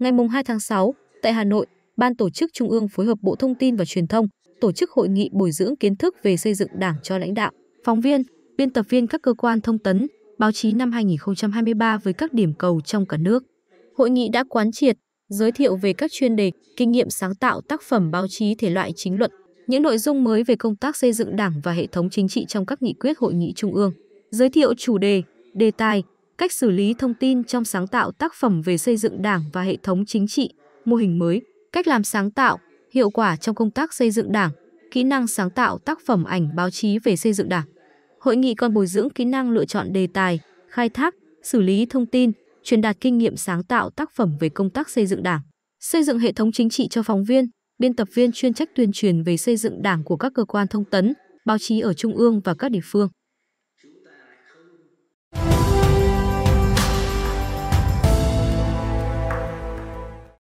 Ngày 2 tháng 6, tại Hà Nội, Ban tổ chức Trung ương phối hợp Bộ Thông tin và Truyền thông tổ chức hội nghị bồi dưỡng kiến thức về xây dựng đảng cho lãnh đạo, phóng viên, biên tập viên các cơ quan thông tấn, báo chí năm 2023 với các điểm cầu trong cả nước. Hội nghị đã quán triệt, giới thiệu về các chuyên đề, kinh nghiệm sáng tạo tác phẩm báo chí thể loại chính luận, những nội dung mới về công tác xây dựng đảng và hệ thống chính trị trong các nghị quyết hội nghị trung ương, giới thiệu chủ đề, đề tài, cách xử lý thông tin trong sáng tạo tác phẩm về xây dựng đảng và hệ thống chính trị, mô hình mới, cách làm sáng tạo, hiệu quả trong công tác xây dựng đảng, kỹ năng sáng tạo tác phẩm ảnh báo chí về xây dựng đảng. Hội nghị còn bồi dưỡng kỹ năng lựa chọn đề tài, khai thác, xử lý thông tin, truyền đạt kinh nghiệm sáng tạo tác phẩm về công tác xây dựng đảng, xây dựng hệ thống chính trị cho phóng viên, biên tập viên chuyên trách tuyên truyền về xây dựng đảng của các cơ quan thông tấn, báo chí ở trung ương và các địa phương.